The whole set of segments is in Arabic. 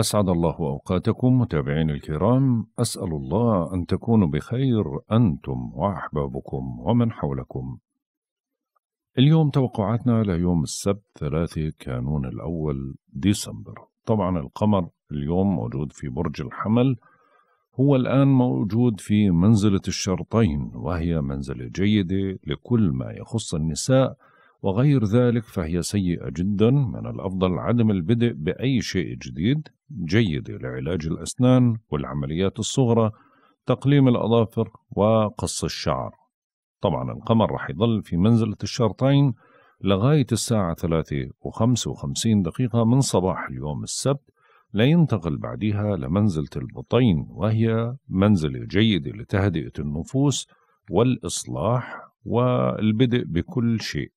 أسعد الله أوقاتكم متابعين الكرام أسأل الله أن تكونوا بخير أنتم وأحبابكم ومن حولكم اليوم توقعاتنا ليوم السبت 3 كانون الأول ديسمبر طبعا القمر اليوم موجود في برج الحمل هو الآن موجود في منزلة الشرطين وهي منزلة جيدة لكل ما يخص النساء وغير ذلك فهي سيئة جدا من الأفضل عدم البدء بأي شيء جديد جيد لعلاج الأسنان والعمليات الصغرى تقليم الأظافر وقص الشعر طبعا القمر رح يظل في منزلة الشرطين لغاية الساعة 3 و55 دقيقة من صباح اليوم السبت لينتقل بعدها لمنزلة البطين وهي منزلة جيدة لتهدئة النفوس والإصلاح والبدء بكل شيء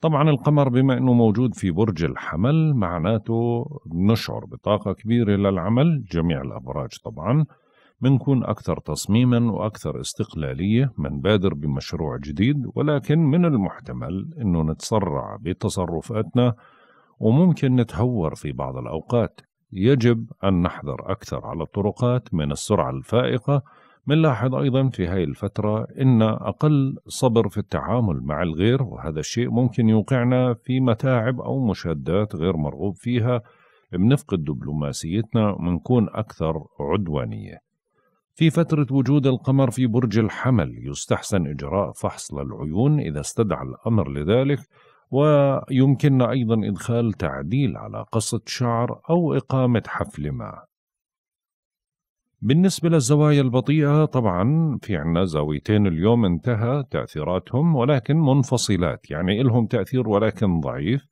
طبعا القمر بما انه موجود في برج الحمل معناته نشعر بطاقة كبيرة للعمل جميع الابراج طبعا بنكون اكثر تصميما واكثر استقلالية بنبادر بمشروع جديد ولكن من المحتمل انه نتسرع بتصرفاتنا وممكن نتهور في بعض الاوقات يجب ان نحذر اكثر على الطرقات من السرعة الفائقة بنلاحظ أيضا في هاي الفترة إن أقل صبر في التعامل مع الغير وهذا الشيء ممكن يوقعنا في متاعب أو مشادات غير مرغوب فيها بنفقد دبلوماسيتنا ومنكون أكثر عدوانية في فترة وجود القمر في برج الحمل يستحسن إجراء فحص للعيون إذا استدعى الأمر لذلك ويمكننا أيضا إدخال تعديل على قصة شعر أو إقامة حفل ما بالنسبة للزوايا البطيئة طبعا في عنا زاويتين اليوم انتهى تأثيراتهم ولكن منفصلات يعني إلهم تأثير ولكن ضعيف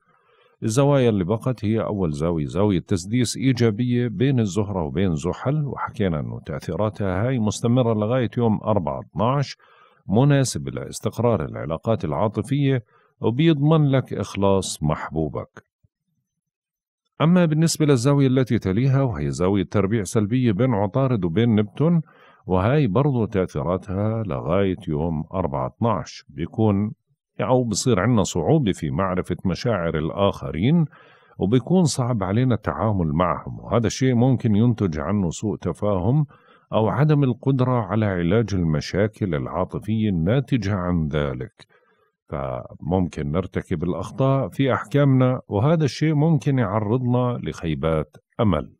الزوايا اللي بقت هي أول زاوية زاوية تسديس إيجابية بين الزهرة وبين زحل وحكينا أنه تأثيراتها هاي مستمرة لغاية يوم 4-12 مناسبة لاستقرار العلاقات العاطفية وبيضمن لك إخلاص محبوبك أما بالنسبة للزاوية التي تليها وهي زاوية تربيع سلبية بين عطارد وبين نبتون وهي برضو تأثيراتها لغاية يوم 4-12 بيكون أو بصير عندنا صعوبة في معرفة مشاعر الآخرين وبيكون صعب علينا التعامل معهم وهذا الشيء ممكن ينتج عنه سوء تفاهم أو عدم القدرة على علاج المشاكل العاطفية الناتجة عن ذلك فممكن نرتكب الأخطاء في أحكامنا وهذا الشيء ممكن يعرضنا لخيبات أمل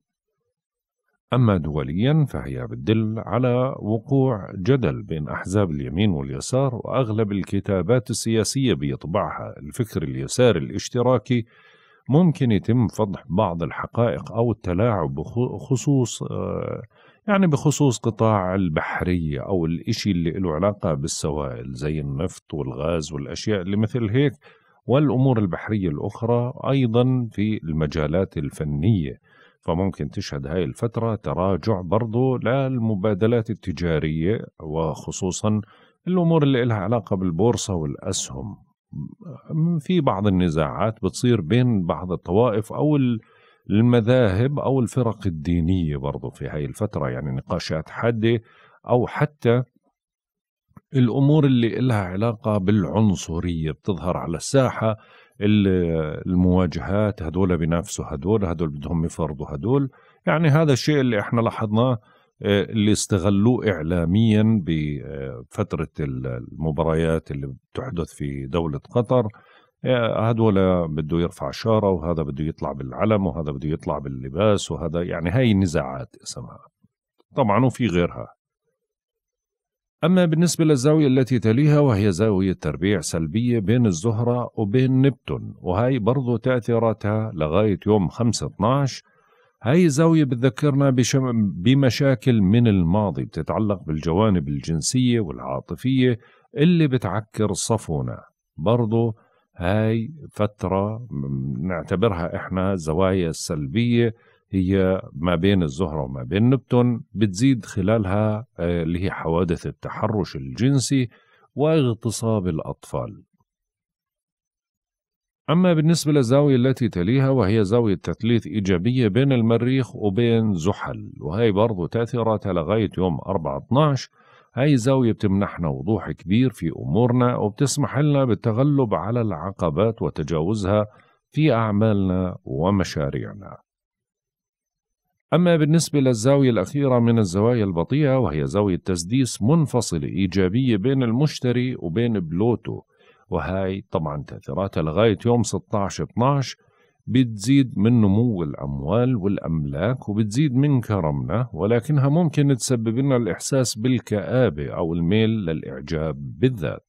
أما دوليا فهي بتدل على وقوع جدل بين أحزاب اليمين واليسار وأغلب الكتابات السياسية بيطبعها الفكر اليساري الاشتراكي ممكن يتم فضح بعض الحقائق أو التلاعب بخصوص آه، يعني بخصوص قطاع البحرية أو الإشي اللي له علاقة بالسوائل زي النفط والغاز والأشياء اللي مثل هيك والأمور البحرية الأخرى أيضا في المجالات الفنية فممكن تشهد هاي الفترة تراجع برضو للمبادلات التجارية وخصوصا الأمور اللي لها علاقة بالبورصة والأسهم في بعض النزاعات بتصير بين بعض الطوائف أو ال المذاهب أو الفرق الدينية برضو في هاي الفترة يعني نقاشات حادة أو حتى الأمور اللي إلها علاقة بالعنصرية بتظهر على الساحة المواجهات هدول بينافسوا هدول هدول بدهم يفرضوا هدول يعني هذا الشيء اللي احنا لاحظناه آه، اللي استغلوه إعلاميا بفترة المباريات اللي بتحدث في دولة قطر هدول إيه، بده يرفع شارة وهذا بده يطلع بالعلم وهذا بده يطلع باللباس وهذا يعني هاي النزاعات اسمها طبعا وفي غيرها أما بالنسبة للزاوية التي تليها وهي زاوية تربيع سلبية بين الزهرة وبين نبتون وهي برضو تأثيراتها لغاية يوم 5-12 هاي الزاوية بتذكرنا بشم... بمشاكل من الماضي بتتعلق بالجوانب الجنسية والعاطفية اللي بتعكر صفونا برضو هاي فترة نعتبرها إحنا زوايا سلبية هي ما بين الزهرة وما بين نبتون بتزيد خلالها آه، اللي هي حوادث التحرش الجنسي واغتصاب الأطفال أما بالنسبة للزاوية التي تليها وهي زاوية تثليث إيجابية بين المريخ وبين زحل وهي برضو تأثيراتها لغاية يوم 4 12 هاي زاوية بتمنحنا وضوح كبير في أمورنا وبتسمح لنا بالتغلب على العقبات وتجاوزها في أعمالنا ومشاريعنا أما بالنسبة للزاوية الأخيرة من الزوايا البطيئة وهي زاوية تسديس منفصلة إيجابية بين المشتري وبين بلوتو وهاي طبعا تأثيراتها لغاية يوم 16 12 بتزيد من نمو الأموال والأملاك وبتزيد من كرمنا ولكنها ممكن تسبب لنا الإحساس بالكآبة أو الميل للإعجاب بالذات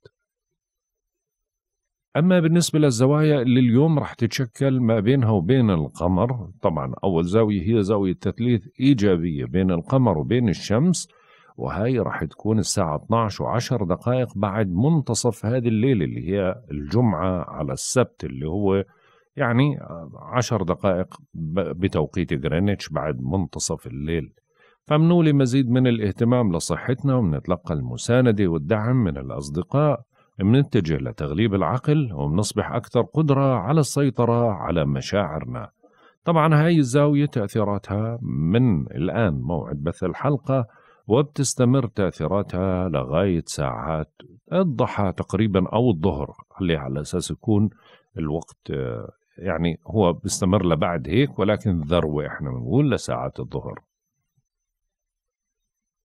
أما بالنسبة للزوايا اللي اليوم رح تتشكل ما بينها وبين القمر طبعا أول زاوية هي زاوية تثليث إيجابية بين القمر وبين الشمس وهي رح تكون الساعة 12 و10 دقائق بعد منتصف هذه الليلة اللي هي الجمعة على السبت اللي هو يعني عشر دقائق بتوقيت غرينتش بعد منتصف الليل فمنولي مزيد من الاهتمام لصحتنا ومنتلقى المساندة والدعم من الأصدقاء منتجه لتغليب العقل ومنصبح أكثر قدرة على السيطرة على مشاعرنا طبعا هاي الزاوية تأثيراتها من الآن موعد بث الحلقة وبتستمر تأثيراتها لغاية ساعات الضحى تقريبا أو الظهر اللي على أساس يكون الوقت يعني هو بيستمر لبعد هيك ولكن ذروة احنا بنقول لساعات الظهر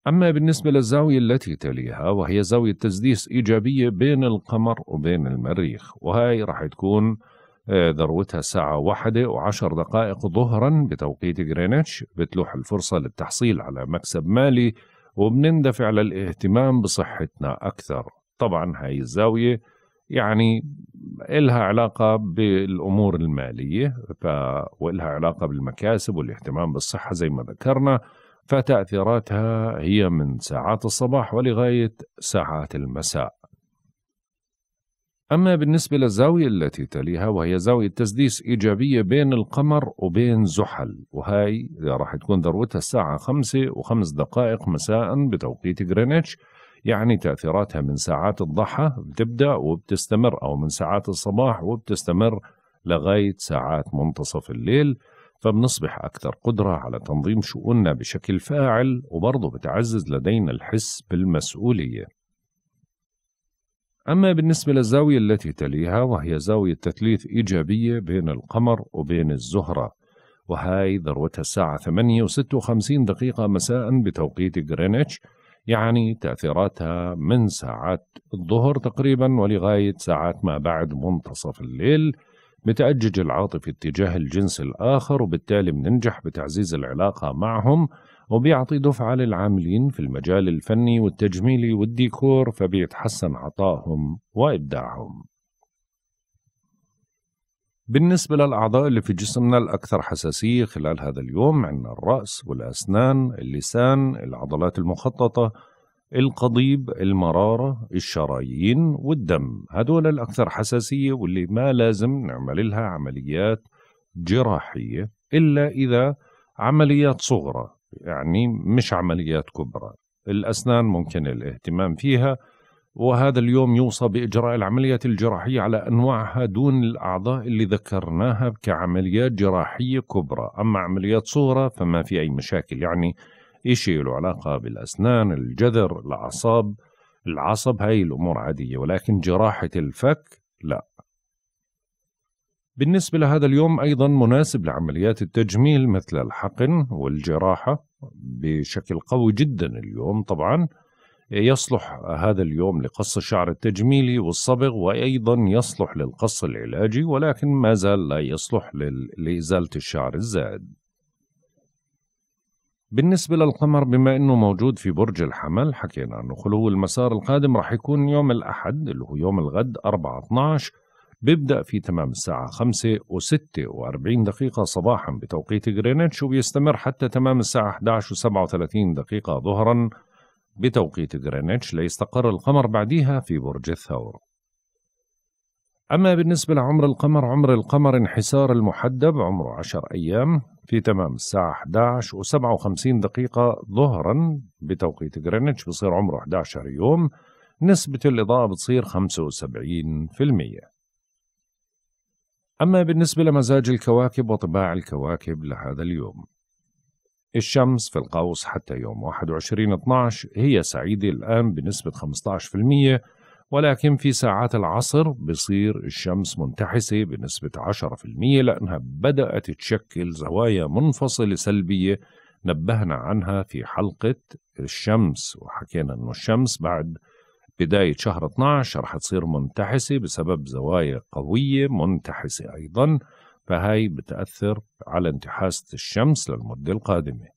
أما بالنسبة للزاوية التي تليها وهي زاوية تسديس إيجابية بين القمر وبين المريخ وهي راح تكون آه، ذروتها الساعة واحدة وعشر دقائق ظهرا بتوقيت غرينتش بتلوح الفرصة للتحصيل على مكسب مالي وبنندفع للاهتمام بصحتنا أكثر طبعا هاي الزاوية يعني إلها علاقة بالأمور المالية ف... وإلها علاقة بالمكاسب والاهتمام بالصحة زي ما ذكرنا فتأثيراتها هي من ساعات الصباح ولغاية ساعات المساء أما بالنسبة للزاوية التي تليها وهي زاوية تسديس إيجابية بين القمر وبين زحل وهي راح تكون ذروتها الساعة خمسة وخمس دقائق مساء بتوقيت غرينتش يعني تأثيراتها من ساعات الضحى بتبدأ وبتستمر أو من ساعات الصباح وبتستمر لغاية ساعات منتصف الليل فبنصبح أكثر قدرة على تنظيم شؤوننا بشكل فاعل وبرضه بتعزز لدينا الحس بالمسؤولية أما بالنسبة للزاوية التي تليها وهي زاوية تثليث إيجابية بين القمر وبين الزهرة وهاي ذروتها الساعة 8 و56 دقيقة مساء بتوقيت غرينتش يعني تأثيراتها من ساعات الظهر تقريبا ولغاية ساعات ما بعد منتصف الليل بتأجج العاطفة اتجاه الجنس الآخر وبالتالي بننجح بتعزيز العلاقة معهم وبيعطي دفعة للعاملين في المجال الفني والتجميلي والديكور فبيتحسن عطائهم وإبداعهم بالنسبة للأعضاء اللي في جسمنا الأكثر حساسية خلال هذا اليوم عندنا الرأس والأسنان اللسان العضلات المخططة القضيب المرارة الشرايين والدم هدول الأكثر حساسية واللي ما لازم نعمل لها عمليات جراحية إلا إذا عمليات صغرى يعني مش عمليات كبرى الأسنان ممكن الاهتمام فيها وهذا اليوم يوصى بإجراء العملية الجراحية على أنواعها دون الأعضاء اللي ذكرناها كعمليات جراحية كبرى أما عمليات صغرى فما في أي مشاكل يعني إشي له علاقة بالأسنان الجذر الأعصاب العصب هاي الأمور عادية ولكن جراحة الفك لا بالنسبة لهذا اليوم أيضا مناسب لعمليات التجميل مثل الحقن والجراحة بشكل قوي جدا اليوم طبعا يصلح هذا اليوم لقص الشعر التجميلي والصبغ وأيضا يصلح للقص العلاجي ولكن ما زال لا يصلح لإزالة الشعر الزائد بالنسبة للقمر بما أنه موجود في برج الحمل حكينا أنه خلو المسار القادم راح يكون يوم الأحد اللي هو يوم الغد 4 12 بيبدأ في تمام الساعة 5 و 40 دقيقة صباحا بتوقيت جرينتش وبيستمر حتى تمام الساعة 11 و37 دقيقة ظهرا بتوقيت غرينتش ليستقر القمر بعديها في برج الثور أما بالنسبة لعمر القمر عمر القمر انحسار المحدب عمره 10 أيام في تمام الساعة 11 و 57 دقيقة ظهرا بتوقيت غرينتش بصير عمره 11 يوم نسبة الإضاءة بتصير 75% أما بالنسبة لمزاج الكواكب وطباع الكواكب لهذا اليوم الشمس في القوس حتى يوم 21 12 هي سعيدة الآن بنسبة 15% ولكن في ساعات العصر بصير الشمس منتحسة بنسبة 10% لأنها بدأت تشكل زوايا منفصلة سلبية نبهنا عنها في حلقة الشمس وحكينا أنه الشمس بعد بداية شهر 12 رح تصير منتحسة بسبب زوايا قوية منتحسة أيضا فهاي بتأثر على انتحاسة الشمس للمدة القادمة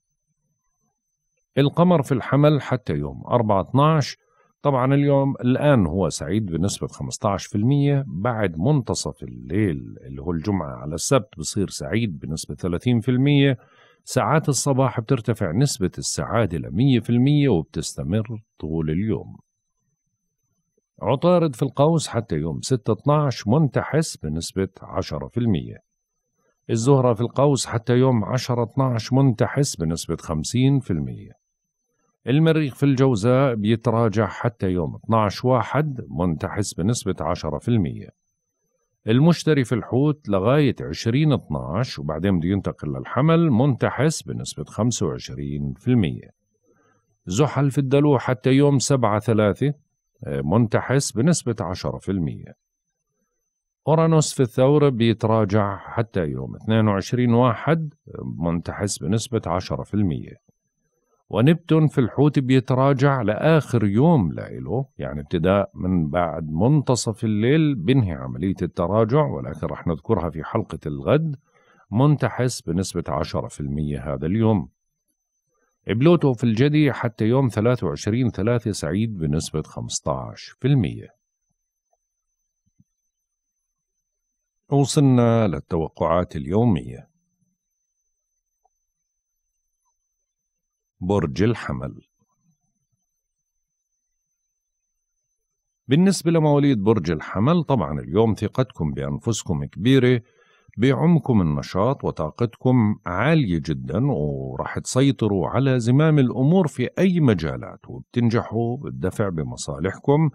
القمر في الحمل حتى يوم 4-12 طبعا اليوم الآن هو سعيد بنسبة 15% بعد منتصف الليل اللي هو الجمعة على السبت بصير سعيد بنسبة 30% ساعات الصباح بترتفع نسبة السعادة ل 100% وبتستمر طول اليوم عطارد في القوس حتى يوم 6-12 منتحس بنسبة 10% الزهرة في القوس حتى يوم 10-12 منتحس بنسبة 50% المريخ في الجوزاء بيتراجع حتى يوم 12 1 منتحس بنسبة 10% المشتري في الحوت لغاية 20 12 وبعدين بده ينتقل للحمل منتحس بنسبة 25% زحل في الدلو حتى يوم سبعة ثلاثة آه، منتحس بنسبة عشرة في المئة أورانوس في الثورة بيتراجع حتى يوم 22 واحد منتحس بنسبة 10% ونبتون في الحوت بيتراجع لآخر يوم لإله يعني ابتداء من بعد منتصف الليل بنهي عملية التراجع ولكن رح نذكرها في حلقة الغد منتحس بنسبة 10% هذا اليوم بلوتو في الجدي حتى يوم 23 ثلاثة سعيد بنسبة 15% وصلنا للتوقعات اليومية برج الحمل بالنسبة لمواليد برج الحمل طبعا اليوم ثقتكم بأنفسكم كبيرة بعمكم النشاط وطاقتكم عالية جدا وراح تسيطروا على زمام الأمور في أي مجالات وبتنجحوا بالدفع بمصالحكم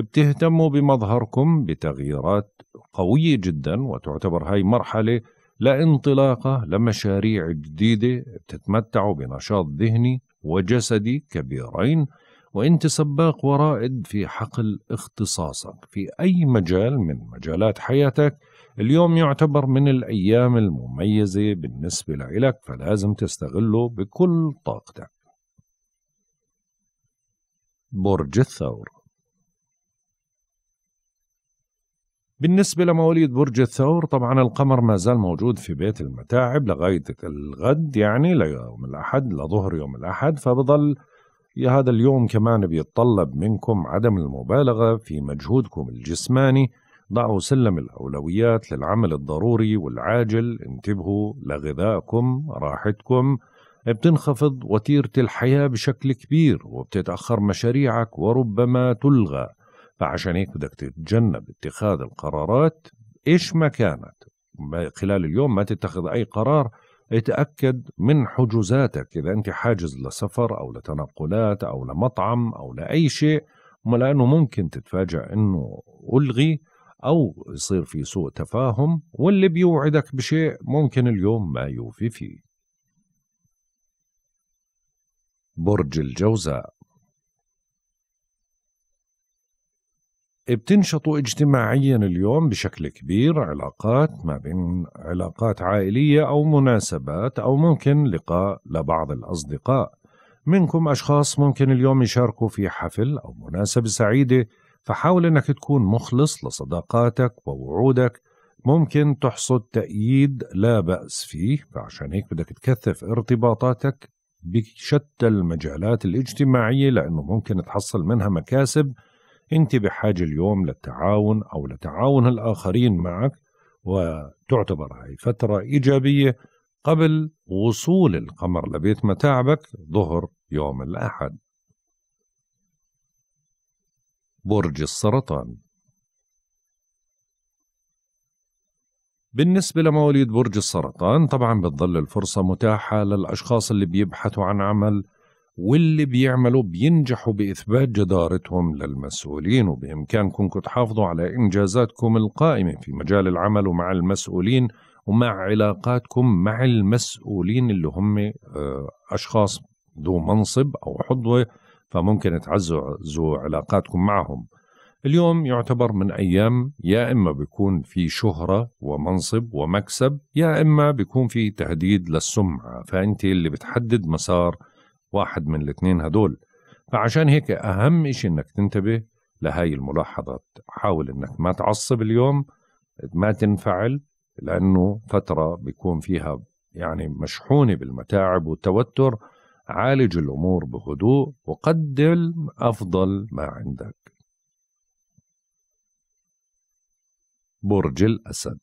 بتهتموا بمظهركم بتغييرات قوية جدا وتعتبر هاي مرحلة لانطلاقة لمشاريع جديدة بتتمتعوا بنشاط ذهني وجسدي كبيرين وانت سباق ورائد في حقل اختصاصك في اي مجال من مجالات حياتك اليوم يعتبر من الايام المميزه بالنسبه لك فلازم تستغله بكل طاقتك برج الثور بالنسبة لمواليد برج الثور طبعا القمر ما زال موجود في بيت المتاعب لغاية الغد يعني ليوم الأحد لظهر يوم الأحد فبضل هذا اليوم كمان بيتطلب منكم عدم المبالغة في مجهودكم الجسماني ضعوا سلم الأولويات للعمل الضروري والعاجل انتبهوا لغذائكم راحتكم بتنخفض وتيرة الحياة بشكل كبير وبتتأخر مشاريعك وربما تلغى فعشان هيك بدك تتجنب اتخاذ القرارات ايش ما كانت خلال اليوم ما تتخذ اي قرار اتاكد من حجوزاتك اذا انت حاجز لسفر او لتنقلات او لمطعم او لاي شيء لانه ممكن تتفاجئ انه الغي او يصير في سوء تفاهم واللي بيوعدك بشيء ممكن اليوم ما يوفي فيه برج الجوزاء بتنشطوا اجتماعيا اليوم بشكل كبير علاقات ما بين علاقات عائلية أو مناسبات أو ممكن لقاء لبعض الأصدقاء منكم أشخاص ممكن اليوم يشاركوا في حفل أو مناسبة سعيدة فحاول أنك تكون مخلص لصداقاتك ووعودك ممكن تحصد تأييد لا بأس فيه فعشان هيك بدك تكثف ارتباطاتك بشتى المجالات الاجتماعية لأنه ممكن تحصل منها مكاسب أنت بحاجة اليوم للتعاون أو لتعاون الآخرين معك وتعتبر هاي فترة إيجابية قبل وصول القمر لبيت متاعبك ظهر يوم الأحد برج السرطان بالنسبة لمواليد برج السرطان طبعا بتظل الفرصة متاحة للأشخاص اللي بيبحثوا عن عمل واللي بيعملوا بينجحوا بإثبات جدارتهم للمسؤولين وبإمكانكم تحافظوا على إنجازاتكم القائمة في مجال العمل ومع المسؤولين ومع علاقاتكم مع المسؤولين اللي هم آه، أشخاص ذو منصب أو حضوة فممكن تعززوا علاقاتكم معهم اليوم يعتبر من أيام يا إما بيكون في شهرة ومنصب ومكسب يا إما بيكون في تهديد للسمعة فأنت اللي بتحدد مسار واحد من الاثنين هدول فعشان هيك أهم إشي إنك تنتبه لهاي الملاحظات حاول إنك ما تعصب اليوم ما تنفعل لأنه فترة بيكون فيها يعني مشحونة بالمتاعب والتوتر عالج الأمور بهدوء وقدم أفضل ما عندك برج الأسد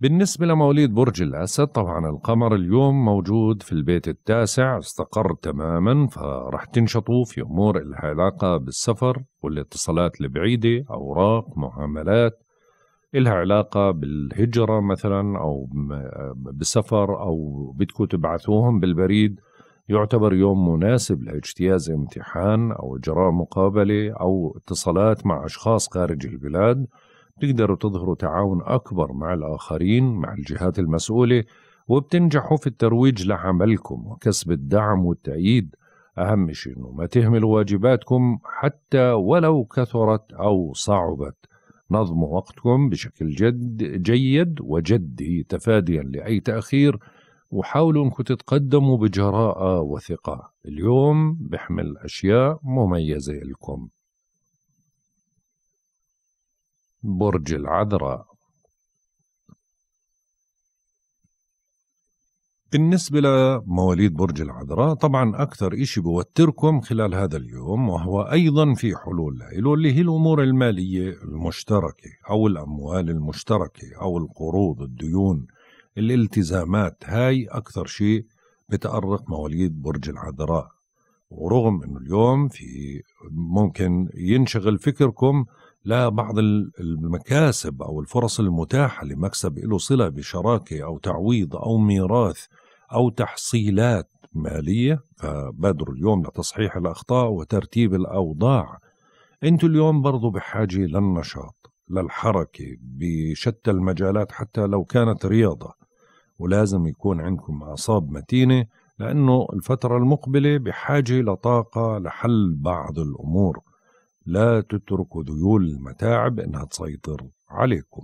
بالنسبة لمواليد برج الأسد طبعا القمر اليوم موجود في البيت التاسع استقر تماما فرح تنشطوا في أمور العلاقة بالسفر والاتصالات البعيدة أوراق معاملات إلها علاقة بالهجرة مثلا أو بسفر أو بدكم تبعثوهم بالبريد يعتبر يوم مناسب لاجتياز امتحان أو إجراء مقابلة أو اتصالات مع أشخاص خارج البلاد بتقدروا تظهروا تعاون أكبر مع الآخرين مع الجهات المسؤولة وبتنجحوا في الترويج لعملكم وكسب الدعم والتأييد أهم شيء أنه ما تهملوا واجباتكم حتى ولو كثرت أو صعبت نظموا وقتكم بشكل جد جيد وجدي تفاديا لأي تأخير وحاولوا أنكم تتقدموا بجراءة وثقة اليوم بحمل أشياء مميزة لكم برج العذراء بالنسبة لمواليد برج العذراء طبعا أكثر إشي بوتركم خلال هذا اليوم وهو أيضا في حلول له اللي هي الأمور المالية المشتركة أو الأموال المشتركة أو القروض الديون الالتزامات هاي أكثر شيء بتأرق مواليد برج العذراء ورغم أنه اليوم في ممكن ينشغل فكركم لبعض المكاسب أو الفرص المتاحة لمكسب له صلة بشراكة أو تعويض أو ميراث أو تحصيلات مالية فبادروا آه، اليوم لتصحيح الأخطاء وترتيب الأوضاع أنتوا اليوم برضو بحاجة للنشاط للحركة بشتى المجالات حتى لو كانت رياضة ولازم يكون عندكم أعصاب متينة لأنه الفترة المقبلة بحاجة لطاقة لحل بعض الأمور لا تتركوا ذيول المتاعب إنها تسيطر عليكم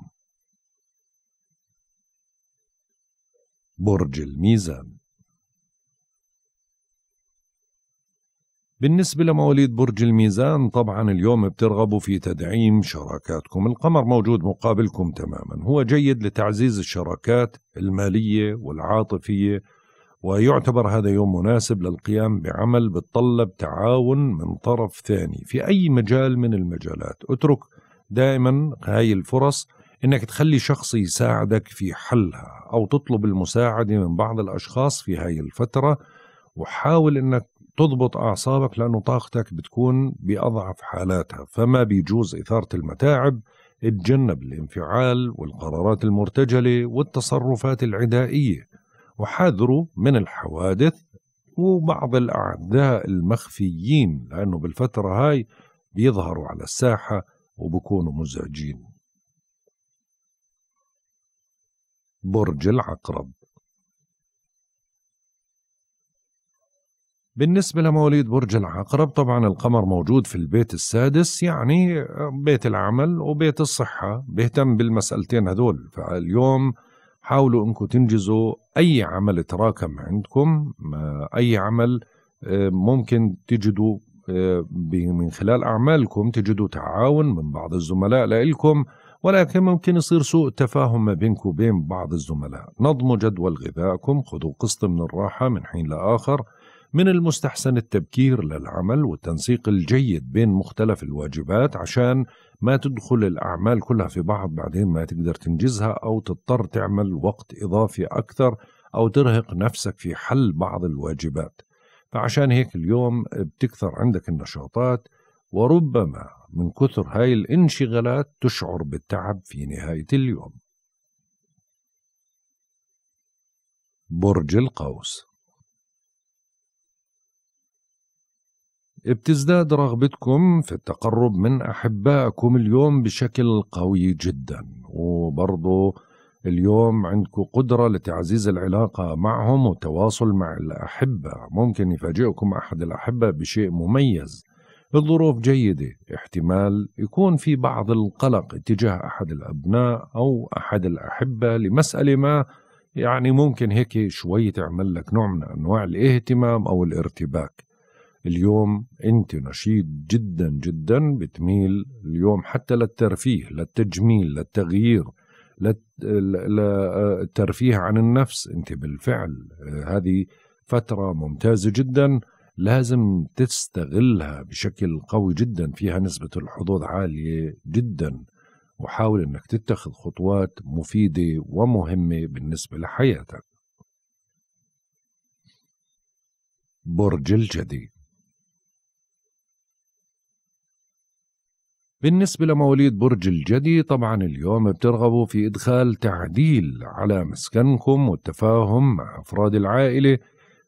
برج الميزان بالنسبة لمواليد برج الميزان طبعا اليوم بترغبوا في تدعيم شراكاتكم القمر موجود مقابلكم تماما هو جيد لتعزيز الشراكات المالية والعاطفية ويعتبر هذا يوم مناسب للقيام بعمل بتطلب تعاون من طرف ثاني في أي مجال من المجالات اترك دائما هاي الفرص انك تخلي شخص يساعدك في حلها او تطلب المساعده من بعض الاشخاص في هاي الفتره وحاول انك تضبط اعصابك لانه طاقتك بتكون باضعف حالاتها فما بيجوز اثاره المتاعب اتجنب الانفعال والقرارات المرتجله والتصرفات العدائيه وحذروا من الحوادث وبعض الأعداء المخفيين لأنه بالفترة هاي بيظهروا على الساحة وبكونوا مزعجين برج العقرب بالنسبة لمواليد برج العقرب طبعا القمر موجود في البيت السادس يعني بيت العمل وبيت الصحة بيهتم بالمسألتين هذول فاليوم حاولوا انكم تنجزوا اي عمل تراكم عندكم اي عمل آه، ممكن تجدوا آه، من خلال اعمالكم تجدوا تعاون من بعض الزملاء لكم ولكن ممكن يصير سوء تفاهم ما بينكم وبين بعض الزملاء نظموا جدول غذائكم خذوا قسط من الراحة من حين لآخر من المستحسن التبكير للعمل والتنسيق الجيد بين مختلف الواجبات عشان ما تدخل الأعمال كلها في بعض بعدين ما تقدر تنجزها أو تضطر تعمل وقت إضافي أكثر أو ترهق نفسك في حل بعض الواجبات فعشان هيك اليوم بتكثر عندك النشاطات وربما من كثر هاي الانشغالات تشعر بالتعب في نهاية اليوم برج القوس بتزداد رغبتكم في التقرب من أحبائكم اليوم بشكل قوي جدا وبرضه اليوم عندكم قدرة لتعزيز العلاقة معهم والتواصل مع الأحبة ممكن يفاجئكم أحد الأحبة بشيء مميز الظروف جيدة احتمال يكون في بعض القلق اتجاه أحد الأبناء أو أحد الأحبة لمسألة ما يعني ممكن هيك شوي تعمل لك نوع من أنواع الاهتمام أو الارتباك اليوم انت نشيط جدا جدا بتميل اليوم حتى للترفيه للتجميل للتغيير للترفيه عن النفس انت بالفعل هذه فتره ممتازه جدا لازم تستغلها بشكل قوي جدا فيها نسبه الحظوظ عاليه جدا وحاول انك تتخذ خطوات مفيده ومهمه بالنسبه لحياتك برج الجدي بالنسبة لمواليد برج الجدي طبعا اليوم بترغبوا في إدخال تعديل على مسكنكم والتفاهم مع أفراد العائلة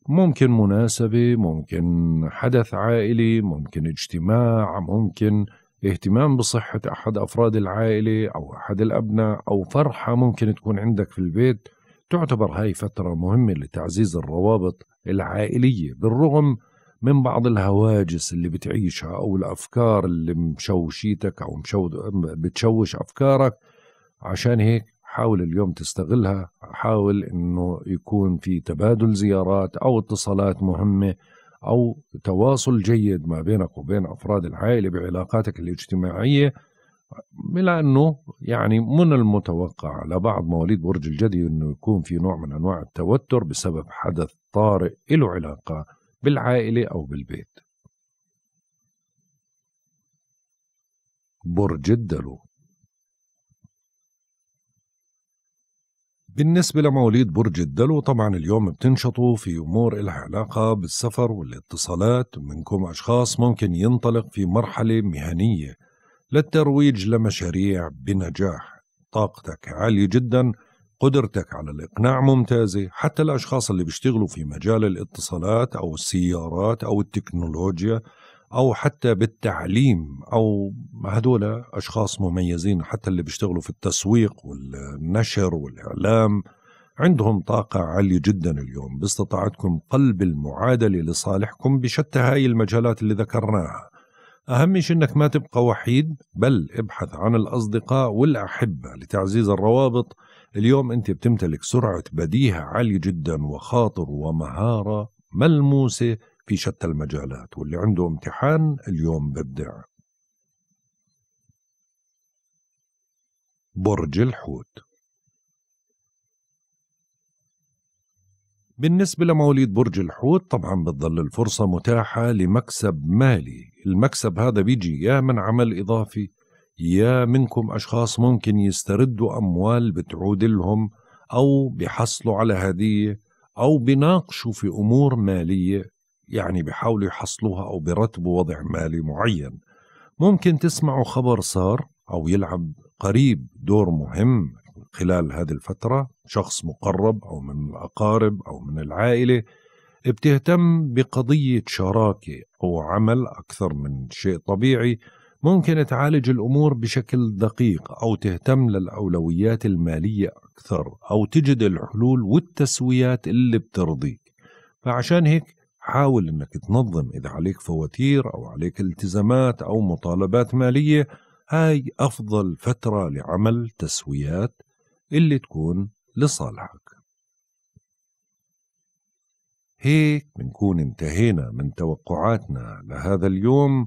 ممكن مناسبة ممكن حدث عائلي ممكن اجتماع ممكن اهتمام بصحة أحد أفراد العائلة أو أحد الأبناء أو فرحة ممكن تكون عندك في البيت تعتبر هاي فترة مهمة لتعزيز الروابط العائلية بالرغم من بعض الهواجس اللي بتعيشها او الافكار اللي مشوشيتك او مشو بتشوش افكارك عشان هيك حاول اليوم تستغلها حاول انه يكون في تبادل زيارات او اتصالات مهمه او تواصل جيد ما بينك وبين افراد العائله بعلاقاتك الاجتماعيه لانه يعني من المتوقع على بعض مواليد برج الجدي انه يكون في نوع من انواع التوتر بسبب حدث طارئ له علاقه بالعائلة أو بالبيت برج الدلو بالنسبة لمواليد برج الدلو طبعا اليوم بتنشطوا في أمور لها علاقة بالسفر والاتصالات منكم أشخاص ممكن ينطلق في مرحلة مهنية للترويج لمشاريع بنجاح طاقتك عالية جدا قدرتك على الإقناع ممتازة حتى الأشخاص اللي بيشتغلوا في مجال الاتصالات أو السيارات أو التكنولوجيا أو حتى بالتعليم أو هدول أشخاص مميزين حتى اللي بيشتغلوا في التسويق والنشر والإعلام عندهم طاقة عالية جدا اليوم باستطاعتكم قلب المعادلة لصالحكم بشتى هاي المجالات اللي ذكرناها أهم شيء أنك ما تبقى وحيد بل ابحث عن الأصدقاء والأحبة لتعزيز الروابط اليوم انت بتمتلك سرعه بديهه عاليه جدا وخاطر ومهاره ملموسه في شتى المجالات واللي عنده امتحان اليوم ببدع برج الحوت بالنسبة لمواليد برج الحوت طبعا بتظل الفرصة متاحة لمكسب مالي المكسب هذا بيجي يا من عمل إضافي يا منكم أشخاص ممكن يستردوا أموال بتعود لهم أو بيحصلوا على هدية أو بيناقشوا في أمور مالية يعني بحاولوا يحصلوها أو بيرتبوا وضع مالي معين ممكن تسمعوا خبر صار أو يلعب قريب دور مهم خلال هذه الفترة شخص مقرب أو من الأقارب أو من العائلة بتهتم بقضية شراكة أو عمل أكثر من شيء طبيعي ممكن تعالج الأمور بشكل دقيق أو تهتم للأولويات المالية أكثر أو تجد الحلول والتسويات اللي بترضيك فعشان هيك حاول أنك تنظم إذا عليك فواتير أو عليك التزامات أو مطالبات مالية هاي أفضل فترة لعمل تسويات اللي تكون لصالحك هيك بنكون انتهينا من توقعاتنا لهذا اليوم